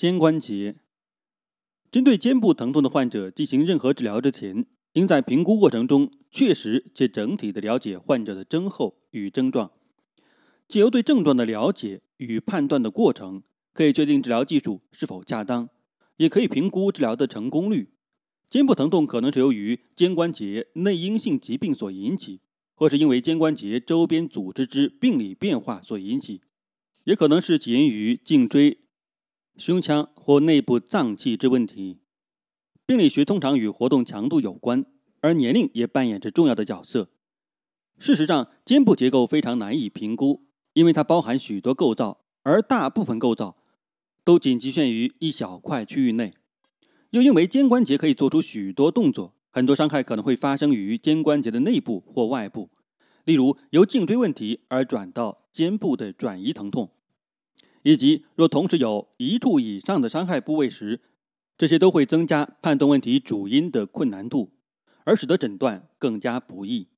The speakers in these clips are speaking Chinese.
肩关节。针对肩部疼痛的患者进行任何治疗之前，应在评估过程中确实且整体的了解患者的症候与症状。借由对症状的了解与判断的过程，可以确定治疗技术是否恰当，也可以评估治疗的成功率。肩部疼痛可能是由于肩关节内因性疾病所引起，或是因为肩关节周边组织之病理变化所引起，也可能是起因于颈椎。胸腔或内部脏器之问题，病理学通常与活动强度有关，而年龄也扮演着重要的角色。事实上，肩部结构非常难以评估，因为它包含许多构造，而大部分构造都仅局限于一小块区域内。又因为肩关节可以做出许多动作，很多伤害可能会发生于肩关节的内部或外部，例如由颈椎问题而转到肩部的转移疼痛。以及若同时有一处以上的伤害部位时，这些都会增加判断问题主因的困难度，而使得诊断更加不易。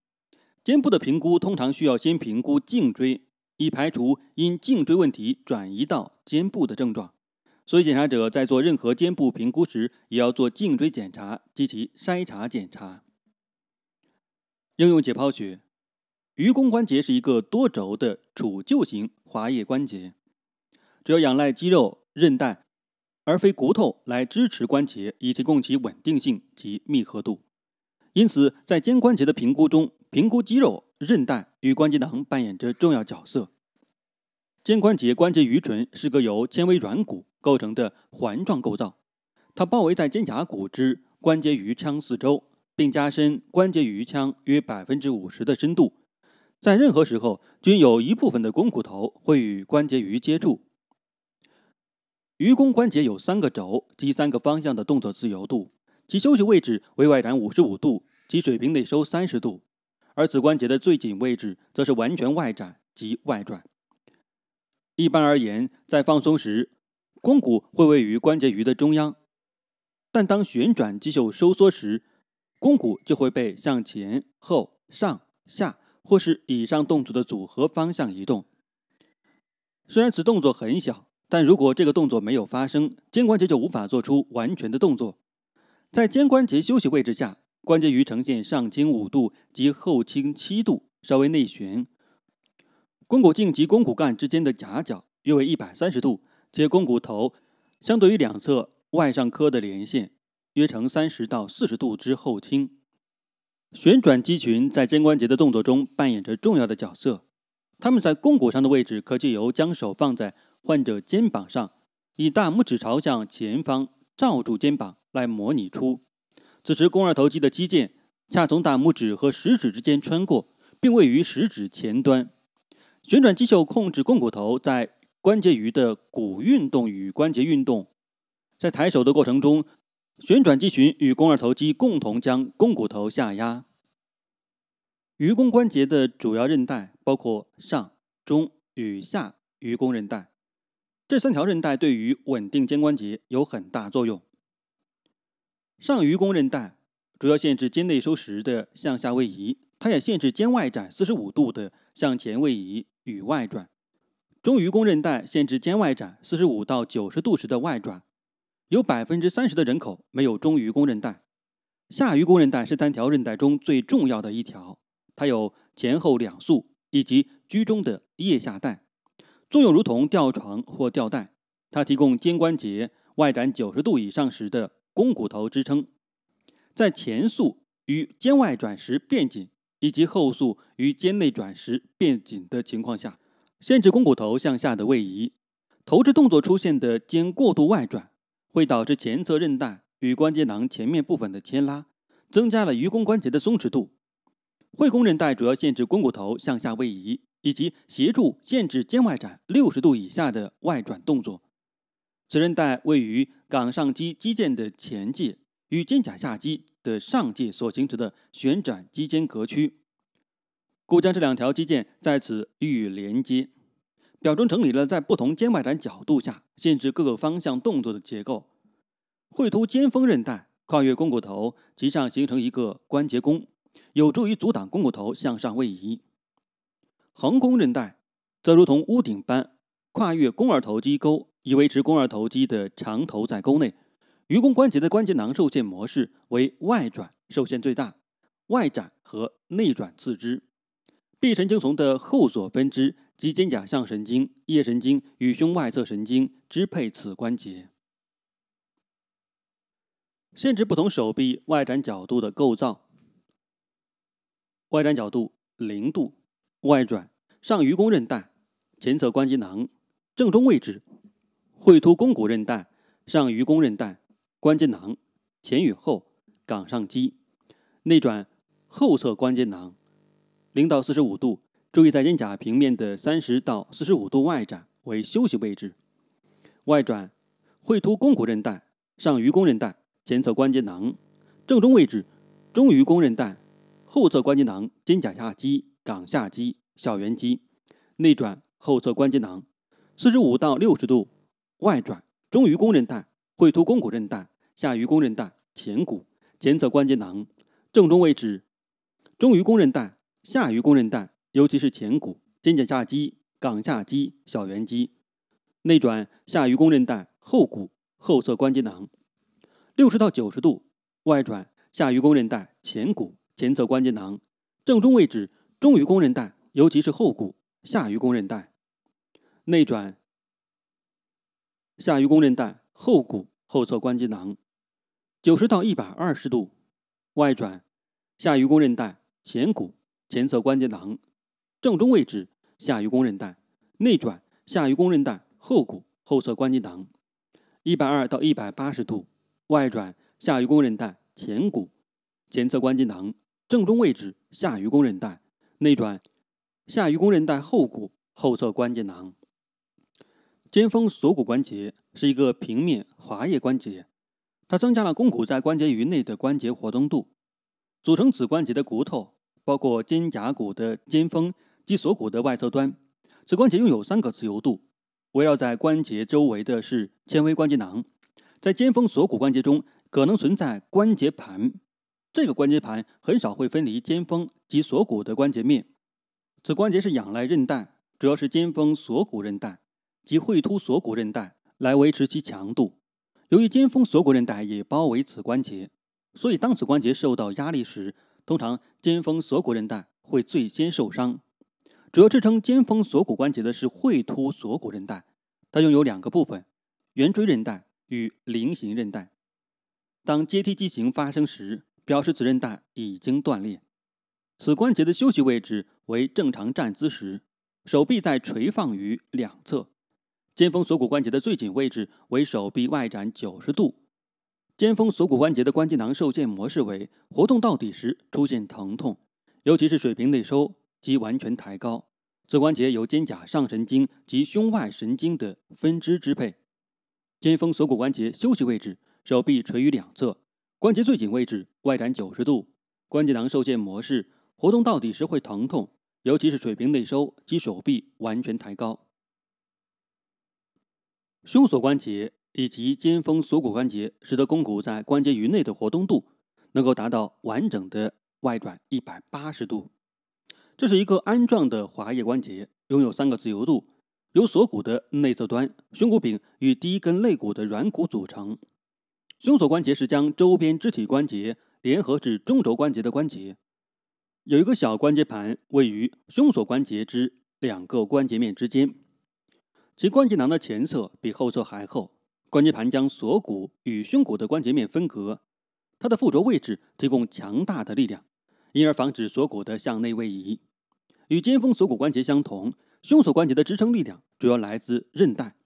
肩部的评估通常需要先评估颈椎，以排除因颈椎问题转移到肩部的症状。所以，检查者在做任何肩部评估时，也要做颈椎检查及其筛查检查。应用解剖学，盂肱关节是一个多轴的杵臼型滑液关节。主要仰赖肌肉、韧带，而非骨头来支持关节，以提供其稳定性及密合度。因此，在肩关节的评估中，评估肌肉、韧带与关节囊扮演着重要角色。肩关节关节盂唇是个由纤维软骨构成的环状构造，它包围在肩胛骨之关节盂腔四周，并加深关节盂腔约百分之五十的深度。在任何时候，均有一部分的肱骨头会与关节盂接触。盂肱关节有三个轴及三个方向的动作自由度，其休息位置为外展五十五度及水平内收三十度，而子关节的最紧位置则是完全外展及外转。一般而言，在放松时，肱骨会位于关节盂的中央，但当旋转肌袖收缩时，肱骨就会被向前、后、上、下或是以上动作的组合方向移动。虽然此动作很小。但如果这个动作没有发生，肩关节就无法做出完全的动作。在肩关节休息位置下，关节盂呈现上倾五度及后倾七度，稍微内旋。肱骨颈及肱骨干之间的夹角约为一百三十度，且肱骨头相对于两侧外上髁的连线约呈三十到四十度之后倾。旋转肌群在肩关节的动作中扮演着重要的角色，它们在肱骨上的位置可借由将手放在。患者肩膀上以大拇指朝向前方罩住肩膀来模拟出，此时肱二头肌的肌腱恰从大拇指和食指之间穿过，并位于食指前端。旋转肌袖控制肱骨头在关节盂的骨运动与关节运动，在抬手的过程中，旋转肌群与肱二头肌共同将肱骨头下压。盂肱关节的主要韧带包括上、中与下盂肱韧带。这三条韧带对于稳定肩关节有很大作用。上盂肱韧带主要限制肩内收时的向下位移，它也限制肩外展四十五度的向前位移与外转。中盂肱韧带限制肩外展四十五到九十度时的外转。有百分之三十的人口没有中盂肱韧带。下盂肱韧带是三条韧带中最重要的一条，它有前后两束以及居中的腋下带。作用如同吊床或吊带，它提供肩关节外展九十度以上时的肱骨头支撑。在前束与肩外转时变紧，以及后束与肩内转时变紧的情况下，限制肱骨头向下的位移。投掷动作出现的肩过度外转，会导致前侧韧带与关节囊前面部分的牵拉，增加了盂肱关节的松弛度。会肱韧带主要限制肱骨头向下位移。以及协助限制肩外展60度以下的外转动作。此韧带位于冈上肌肌腱的前界与肩胛下肌的上界所形成的旋转肌间隔区，故将这两条肌腱在此予以连接。表中整理了在不同肩外展角度下限制各个方向动作的结构。绘图：肩峰韧带跨越肱骨头，其上形成一个关节弓，有助于阻挡肱骨头向上位移。横弓韧带则如同屋顶般跨越肱二头肌沟，以维持肱二头肌的长头在沟内。盂肱关节的关节囊受限模式为外转受限最大，外展和内转次之。臂神经丛的后索分支及肩胛上神经、腋神经与胸外侧神经支配此关节，限制不同手臂外展角度的构造。外展角度零度。外转上盂肱韧带前侧关节囊正中位置，喙突肱骨韧带上盂肱韧带关节囊前与后冈上肌内转后侧关节囊零到四十五度，注意在肩胛平面的三十到四十五度外展为休息位置。外转喙突肱骨韧带上盂肱韧带前侧关节囊正中位置中盂肱韧带后侧关节囊肩胛下肌。冈下肌、小圆肌内转后侧关节囊，四十五到六十度外转中盂肱韧带、喙突肱骨韧带、下盂肱韧带前骨前侧关节囊正中位置，中盂肱韧带、下盂肱韧带，尤其是前骨肩胛下肌、冈下肌、小圆肌内转下盂肱韧带后骨后侧关节囊，六十到九十度外转下盂肱韧带前骨前侧关节囊正中位置。中盂肱韧带，尤其是后骨下盂肱韧带内转；下盂肱韧带后骨后侧关节囊，九十到一百二十度外转；下盂肱韧带前骨前侧关节囊正中位置下盂肱韧带内转；下盂肱韧带后骨后侧关节囊一百二到一百八十度外转；下盂肱韧带前骨前侧关节囊正中位置下盂肱韧带。内转，下盂肱韧带后骨后侧关节囊。肩峰锁骨关节是一个平面滑液关节，它增加了肱骨在关节盂内的关节活动度。组成此关节的骨头包括肩胛骨的肩峰及锁骨的外侧端。此关节拥有三个自由度。围绕在关节周围的是纤维关节囊。在肩峰锁骨关节中可能存在关节盘。这个关节盘很少会分离肩峰及锁骨的关节面。此关节是仰赖韧带，主要是肩峰锁骨韧带及喙突锁骨韧带来维持其强度。由于肩峰锁骨韧带也包围此关节，所以当此关节受到压力时，通常肩峰锁骨韧带会最先受伤。主要支撑肩峰锁骨关节的是喙突锁骨韧带，它拥有两个部分：圆锥韧带与菱形韧带。当阶梯畸形发生时，表示此韧带已经断裂。此关节的休息位置为正常站姿时，手臂在垂放于两侧。肩峰锁骨关节的最紧位置为手臂外展九十度。肩峰锁骨关节的关节囊受限模式为活动到底时出现疼痛，尤其是水平内收及完全抬高。此关节由肩胛上神经及胸外神经的分支支配。肩峰锁骨关节休息位置，手臂垂于两侧。关节最紧位置，外展九十度。关节囊受限模式，活动到底时会疼痛，尤其是水平内收及手臂完全抬高。胸锁关节以及肩峰锁骨关节，使得肱骨在关节盂内的活动度能够达到完整的外转一百八十度。这是一个鞍状的滑液关节，拥有三个自由度，由锁骨的内侧端、胸骨柄与第一根肋骨的软骨组成。胸锁关节是将周边肢体关节联合至中轴关节的关节，有一个小关节盘位于胸锁关节之两个关节面之间，其关节囊的前侧比后侧还厚。关节盘将锁骨与胸骨的关节面分隔，它的附着位置提供强大的力量，因而防止锁骨的向内位移。与肩峰锁骨关节相同，胸锁关节的支撑力量主要来自韧带。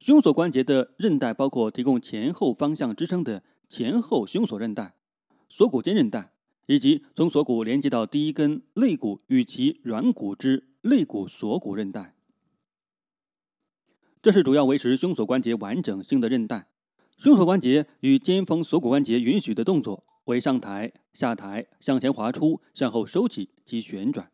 胸锁关节的韧带包括提供前后方向支撑的前后胸锁韧带、锁骨肩韧带，以及从锁骨连接到第一根肋骨与其软骨之肋骨锁骨韧带。这是主要维持胸锁关节完整性的韧带。胸锁关节与肩峰锁骨关节允许的动作为上抬、下抬、向前滑出、向后收起及旋转。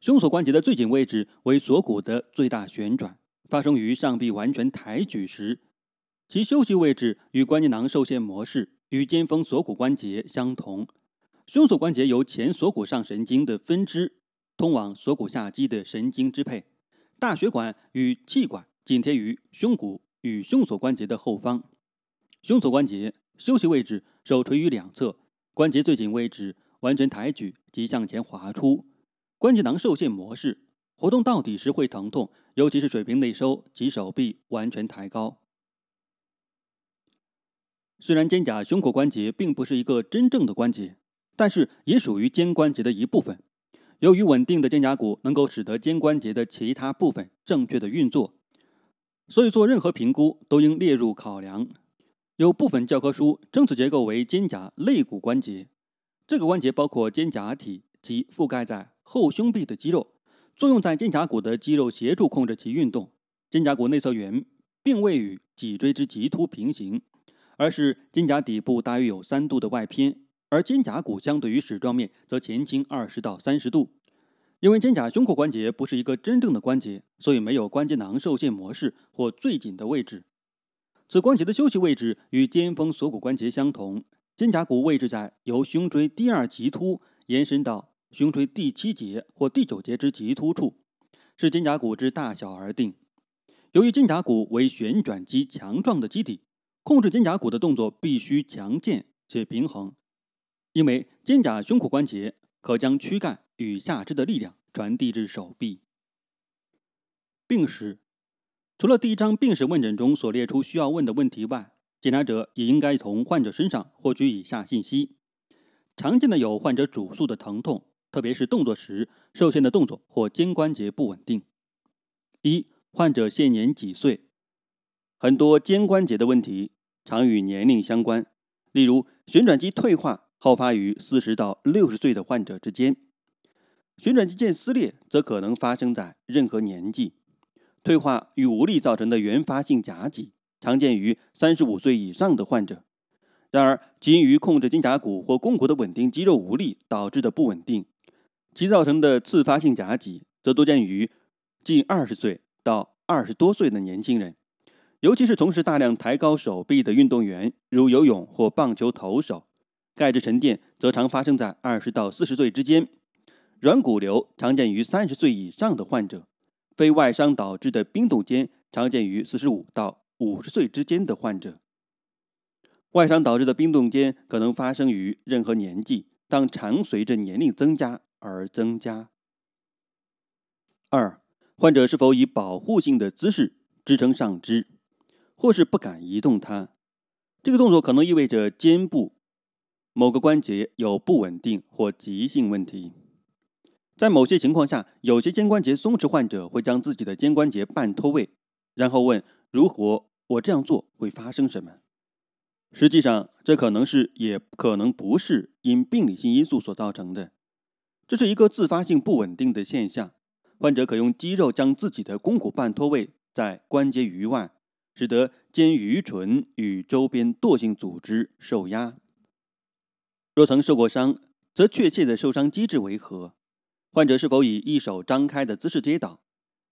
胸锁关节的最紧位置为锁骨的最大旋转。发生于上臂完全抬举时，其休息位置与关节囊受限模式与肩峰锁骨关节相同。胸锁关节由前锁骨上神经的分支通往锁骨下肌的神经支配，大血管与气管紧贴于胸骨与胸锁关节的后方。胸锁关节休息位置手垂于两侧，关节最紧位置完全抬举及向前滑出，关节囊受限模式。活动到底时会疼痛，尤其是水平内收及手臂完全抬高。虽然肩胛胸廓关节并不是一个真正的关节，但是也属于肩关节的一部分。由于稳定的肩胛骨能够使得肩关节的其他部分正确的运作，所以做任何评估都应列入考量。有部分教科书称此结构为肩胛肋骨关节，这个关节包括肩胛体及覆盖在后胸壁的肌肉。作用在肩胛骨的肌肉协助控制其运动。肩胛骨内侧缘并未与脊椎之棘突平行，而是肩胛底部大约有三度的外偏，而肩胛骨相对于矢状面则前倾二十到三十度。因为肩胛胸廓关节不是一个真正的关节，所以没有关节囊受限模式或最紧的位置。此关节的休息位置与肩峰锁骨关节相同。肩胛骨位置在由胸椎第二棘突延伸到。胸椎第七节或第九节之棘突处，视肩胛骨之大小而定。由于肩胛骨为旋转肌强壮的基底，控制肩胛骨的动作必须强健且平衡。因为肩胛胸骨关节可将躯干与下肢的力量传递至手臂。病史，除了第一章病史问诊中所列出需要问的问题外，检查者也应该从患者身上获取以下信息：常见的有患者主诉的疼痛。特别是动作时受限的动作或肩关节不稳定。一患者现年几岁？很多肩关节的问题常与年龄相关，例如旋转肌退化好发于四十到六十岁的患者之间，旋转肌腱撕裂则可能发生在任何年纪。退化与无力造成的原发性假脊常见于三十五岁以上的患者，然而基于控制肩胛骨或肱骨的稳定肌肉无力导致的不稳定。其造成的自发性甲骨则多见于近二十岁到二十多岁的年轻人，尤其是从事大量抬高手臂的运动员，如游泳或棒球投手。钙质沉淀则常发生在二十到四十岁之间。软骨瘤常见于三十岁以上的患者。非外伤导致的冰冻肩常见于四十五到五十岁之间的患者。外伤导致的冰冻肩可能发生于任何年纪，但常随着年龄增加。而增加。二，患者是否以保护性的姿势支撑上肢，或是不敢移动它？这个动作可能意味着肩部某个关节有不稳定或急性问题。在某些情况下，有些肩关节松弛患者会将自己的肩关节半脱位，然后问：“如果我这样做会发生什么？”实际上，这可能是也可能不是因病理性因素所造成的。这是一个自发性不稳定的现象。患者可用肌肉将自己的肱骨半脱位在关节盂外，使得肩盂唇与周边惰性组织受压。若曾受过伤，则确切的受伤机制为何？患者是否以一手张开的姿势跌倒，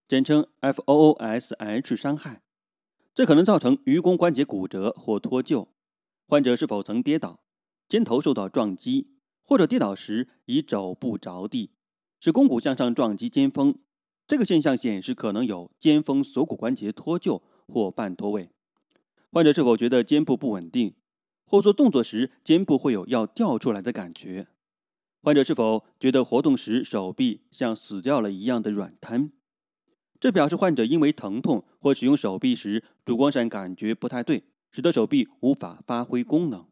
简称 F O O S H 伤害？这可能造成盂肱关节骨折或脱臼。患者是否曾跌倒，肩头受到撞击？或者跌倒时以肘部着地，使肱骨向上撞击肩峰，这个现象显示可能有肩峰锁骨关节脱臼或半脱位。患者是否觉得肩部不稳定，或做动作时肩部会有要掉出来的感觉？患者是否觉得活动时手臂像死掉了一样的软瘫？这表示患者因为疼痛或使用手臂时主光闪感觉不太对，使得手臂无法发挥功能。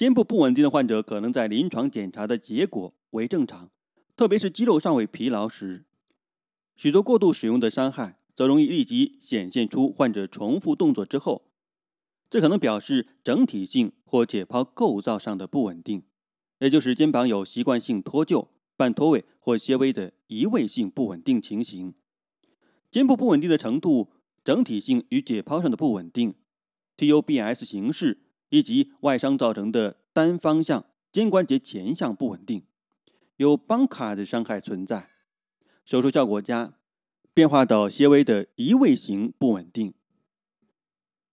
肩部不稳定的患者可能在临床检查的结果为正常，特别是肌肉尚未疲劳时，许多过度使用的伤害则容易立即显现出患者重复动作之后，这可能表示整体性或解剖构造上的不稳定，也就是肩膀有习惯性脱臼、半脱位或些微的移位性不稳定情形。肩部不稳定的程度、整体性与解剖上的不稳定 （TUBS 形式）。以及外伤造成的单方向肩关节前向不稳定，有邦卡的伤害存在，手术效果佳；变化到纤维的移位型不稳定，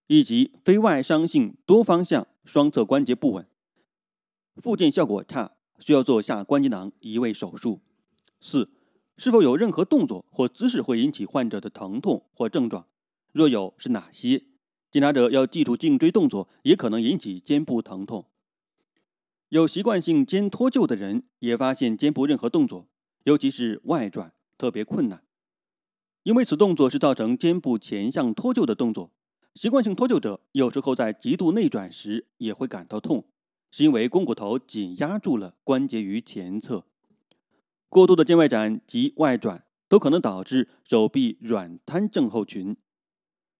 以及非外伤性多方向双侧关节不稳，复健效果差，需要做下关节囊移位手术。四，是否有任何动作或姿势会引起患者的疼痛或症状？若有，是哪些？检查者要记住颈椎动作也可能引起肩部疼痛。有习惯性肩脱臼的人也发现肩部任何动作，尤其是外转特别困难，因为此动作是造成肩部前向脱臼的动作。习惯性脱臼者有时候在极度内转时也会感到痛，是因为肱骨头紧压住了关节于前侧。过度的肩外展及外转都可能导致手臂软瘫症候群。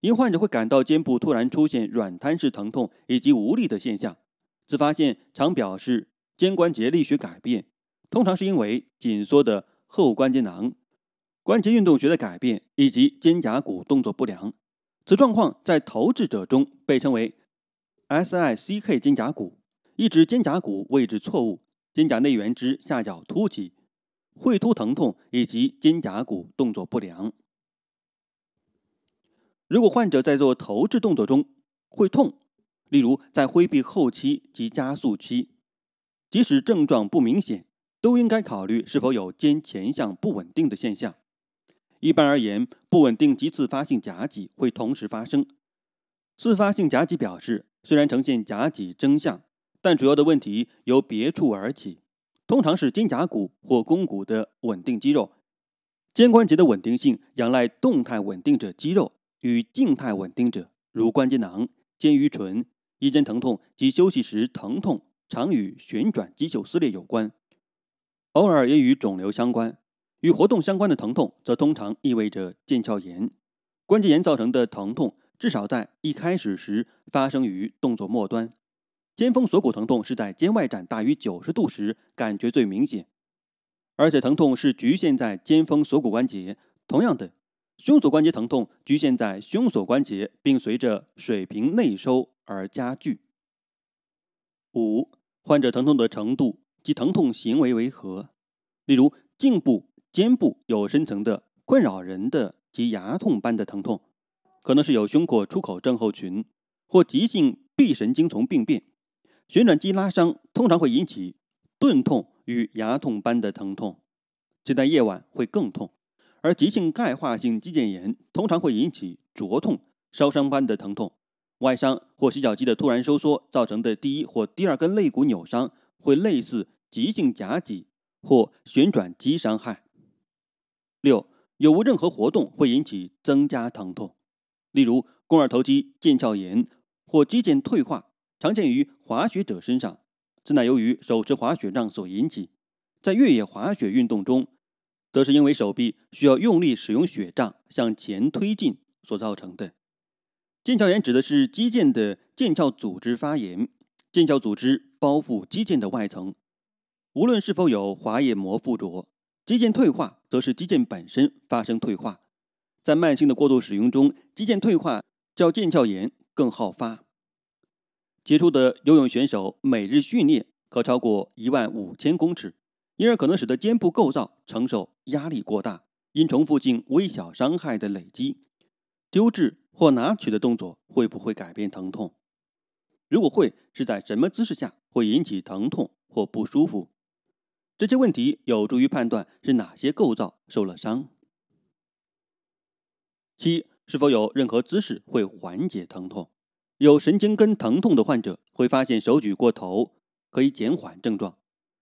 因患者会感到肩部突然出现软瘫式疼痛以及无力的现象，自发性常表示肩关节力学改变，通常是因为紧缩的后关节囊、关节运动学的改变以及肩胛骨动作不良。此状况在投掷者中被称为 S I C K 肩胛骨，一只肩胛骨位置错误，肩胛内缘之下角凸起、喙突疼痛以及肩胛骨动作不良。如果患者在做投掷动作中会痛，例如在挥臂后期及加速期，即使症状不明显，都应该考虑是否有肩前向不稳定的现象。一般而言，不稳定及自发性夹脊会同时发生。自发性夹脊表示虽然呈现夹脊征象，但主要的问题由别处而起，通常是肩胛骨或肱骨的稳定肌肉。肩关节的稳定性仰赖动态稳定者肌肉。与静态稳定者，如关节囊、肩盂唇、一肩疼痛及休息时疼痛，常与旋转肌袖撕裂有关，偶尔也与肿瘤相关。与活动相关的疼痛，则通常意味着腱鞘炎、关节炎造成的疼痛，至少在一开始时发生于动作末端。肩峰锁骨疼痛是在肩外展大于九十度时感觉最明显，而且疼痛是局限在肩峰锁骨关节。同样的。胸锁关节疼痛局限在胸锁关节，并随着水平内收而加剧。五、患者疼痛的程度及疼痛行为为何？例如，颈部、肩部有深层的困扰人的及牙痛般的疼痛，可能是有胸廓出口症候群或急性臂神经丛病变。旋转肌拉伤通常会引起钝痛与牙痛般的疼痛，且在夜晚会更痛。而急性钙化性肌腱炎通常会引起灼痛、烧伤般的疼痛。外伤或洗脚肌的突然收缩造成的第一或第二根肋骨扭伤，会类似急性夹脊或旋转肌伤害。六、有无任何活动会引起增加疼痛？例如肱二头肌腱鞘炎或肌腱退化，常见于滑雪者身上，此乃由于手持滑雪杖所引起。在越野滑雪运动中。则是因为手臂需要用力使用雪杖向前推进所造成的。腱鞘炎指的是肌腱的腱鞘组织发炎，腱鞘组织包覆肌腱的外层。无论是否有滑液膜附着，肌腱退化则是肌腱本身发生退化。在慢性的过度使用中，肌腱退化较腱鞘炎更好发。杰出的游泳选手每日训练可超过一万五千公尺。因而可能使得肩部构造承受压力过大。因重复性微小伤害的累积，丢掷或拿取的动作会不会改变疼痛？如果会，是在什么姿势下会引起疼痛或不舒服？这些问题有助于判断是哪些构造受了伤。七，是否有任何姿势会缓解疼痛？有神经根疼痛的患者会发现，手举过头可以减缓症状。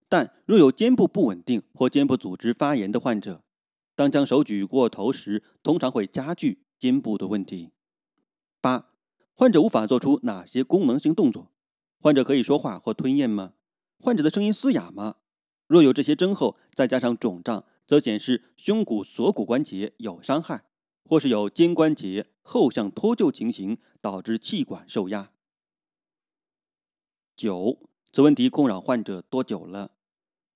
但若有肩部不稳定或肩部组织发炎的患者，当将手举过头时，通常会加剧肩部的问题。八、患者无法做出哪些功能性动作？患者可以说话或吞咽吗？患者的声音嘶哑吗？若有这些征候，再加上肿胀，则显示胸骨锁骨关节有伤害，或是有肩关节后向脱臼情形，导致气管受压。九、此问题困扰患者多久了？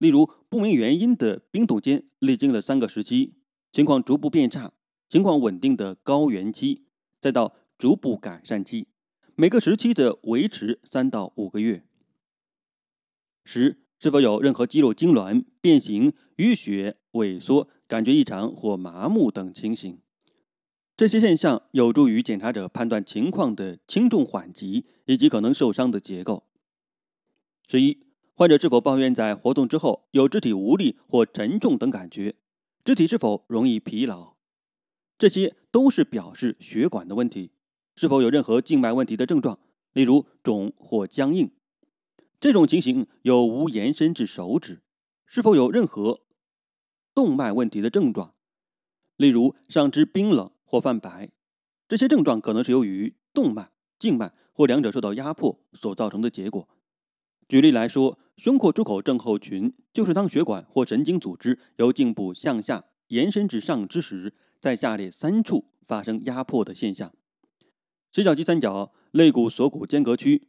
例如，不明原因的冰冻间历经了三个时期，情况逐步变差，情况稳定的高原期，再到逐步改善期，每个时期的维持三到五个月。十，是否有任何肌肉痉挛、变形、淤血、萎缩、感觉异常或麻木等情形？这些现象有助于检查者判断情况的轻重缓急以及可能受伤的结构。十一。患者是否抱怨在活动之后有肢体无力或沉重等感觉？肢体是否容易疲劳？这些都是表示血管的问题。是否有任何静脉问题的症状，例如肿或僵硬？这种情形有无延伸至手指？是否有任何动脉问题的症状，例如上肢冰冷或泛白？这些症状可能是由于动脉、静脉或两者受到压迫所造成的结果。举例来说，胸廓出口症候群就是当血管或神经组织由颈部向下延伸至上肢时，在下列三处发生压迫的现象：斜角肌三角、肋骨锁骨间隔区、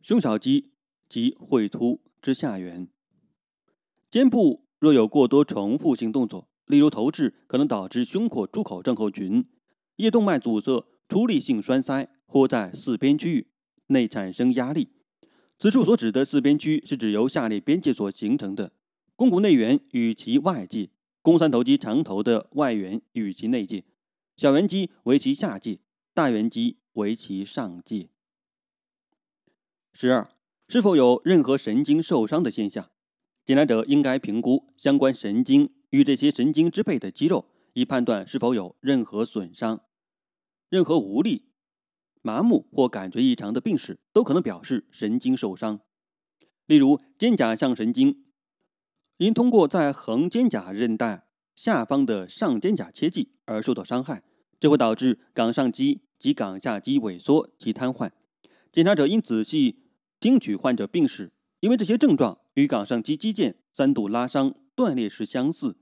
胸小肌及喙突之下缘。肩部若有过多重复性动作，例如投掷，可能导致胸廓出口症候群、腋动脉阻塞、出力性栓塞或在四边区域内产生压力。此处所指的四边区是指由下列边界所形成的：肱骨内缘与其外界，肱三头肌长头的外缘与其内界，小圆肌为其下界，大圆肌为其上界。十二，是否有任何神经受伤的现象？检查者应该评估相关神经与这些神经支配的肌肉，以判断是否有任何损伤、任何无力。麻木或感觉异常的病史都可能表示神经受伤，例如肩胛上神经因通过在横肩胛韧带下方的上肩胛切迹而受到伤害，这会导致冈上肌及冈下肌萎缩及瘫痪。检查者应仔细听取患者病史，因为这些症状与冈上肌肌腱三度拉伤断裂时相似。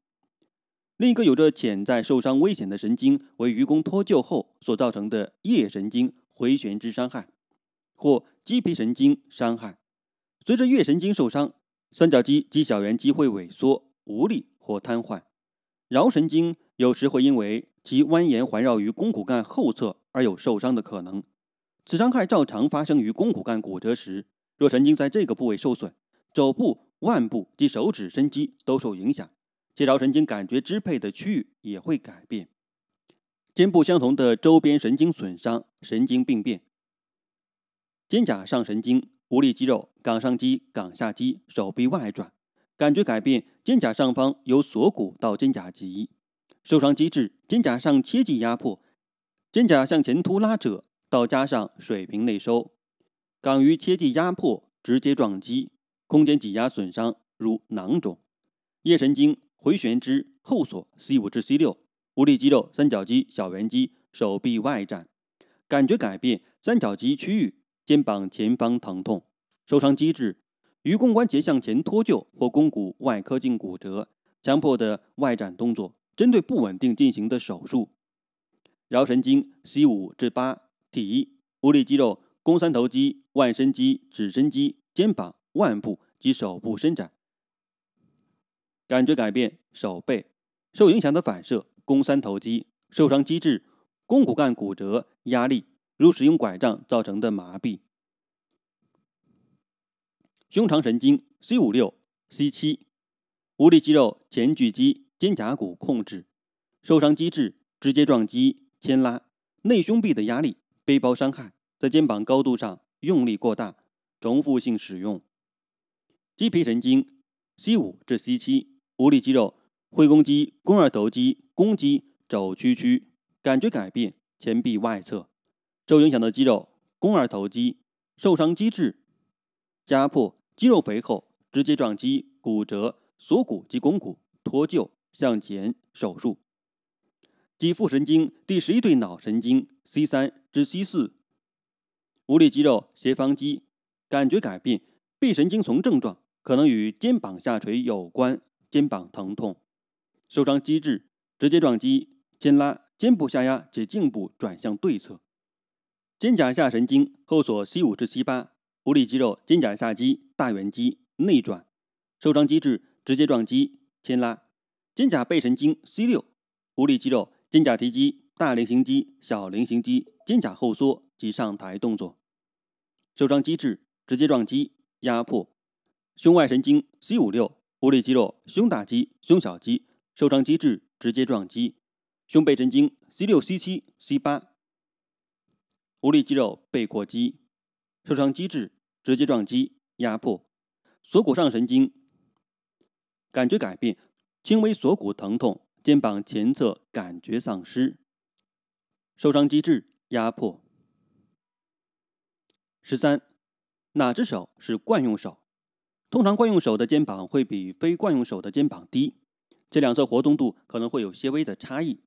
另一个有着潜在受伤危险的神经为盂肱脱臼后所造成的腋神经。回旋支伤害或肌皮神经伤害，随着月神经受伤，三角肌及小圆肌会萎缩、无力或瘫痪。桡神经有时会因为其蜿蜒环绕于肱骨干后侧而有受伤的可能。此伤害照常发生于肱骨干骨折时。若神经在这个部位受损，肘部、腕部及手指伸肌都受影响，且桡神经感觉支配的区域也会改变。肩部相同的周边神经损伤、神经病变。肩胛上神经无力肌肉：冈上肌、冈下肌、手臂外转。感觉改变：肩胛上方由锁骨到肩胛脊。受伤机制：肩胛上切迹压迫，肩胛向前突拉扯，到加上水平内收。冈于切迹压迫，直接撞击，空间挤压损伤，如囊肿。腋神经回旋支后锁 C5 至 C6。无力肌肉三角肌、小圆肌、手臂外展，感觉改变三角肌区域、肩膀前方疼痛。受伤机制：盂肱关节向前脱臼或肱骨外科颈骨折。强迫的外展动作，针对不稳定进行的手术。桡神经 C 五至八，t 一无力肌肉肱三头肌、腕伸肌、指伸肌、肩膀、腕部及手部伸展，感觉改变手背受影响的反射。肱三头肌受伤机制：肱骨干骨折、压力；如使用拐杖造成的麻痹。胸长神经 C 五六 C 七无力肌肉前锯肌、肩胛骨控制。受伤机制：直接撞击、牵拉、内胸壁的压力、背包伤害，在肩膀高度上用力过大、重复性使用。肌皮神经 C 五至 C 七无力肌肉。会攻击，肱二头肌、肱肌肘屈曲感觉改变，前臂外侧受影响的肌肉，肱二头肌受伤机制：压迫、肌肉肥厚、直接撞击、骨折、锁骨及肱骨脱臼、向前手术。脊腹神经第十一对脑神经 C 三至 C 四无力肌肉斜方肌，感觉改变臂神经丛症状可能与肩膀下垂有关，肩膀疼痛。受伤机制：直接撞击、牵拉、肩部下压及颈部转向对侧。肩胛下神经后 C 五至 C 八，无力肌肉：肩胛下肌、大圆肌、内转。受伤机制：直接撞击、牵拉。肩胛背神经 C 六，无力肌肉：肩胛提肌、大菱形肌、小菱形肌、肩胛后缩及上抬动作。受伤机制：直接撞击、压迫。胸外神经 C 五六，无力肌肉：胸大肌、胸小肌。受伤机制直接撞击，胸背神经 C 六 C 七 C 八无力肌肉背阔肌，受伤机制直接撞击压迫，锁骨上神经感觉改变，轻微锁骨疼痛，肩膀前侧感觉丧失，受伤机制压迫。十三，哪只手是惯用手？通常惯用手的肩膀会比非惯用手的肩膀低。这两侧活动度可能会有些微的差异。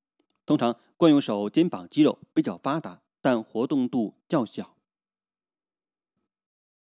通常，惯用手肩膀肌肉比较发达，但活动度较小。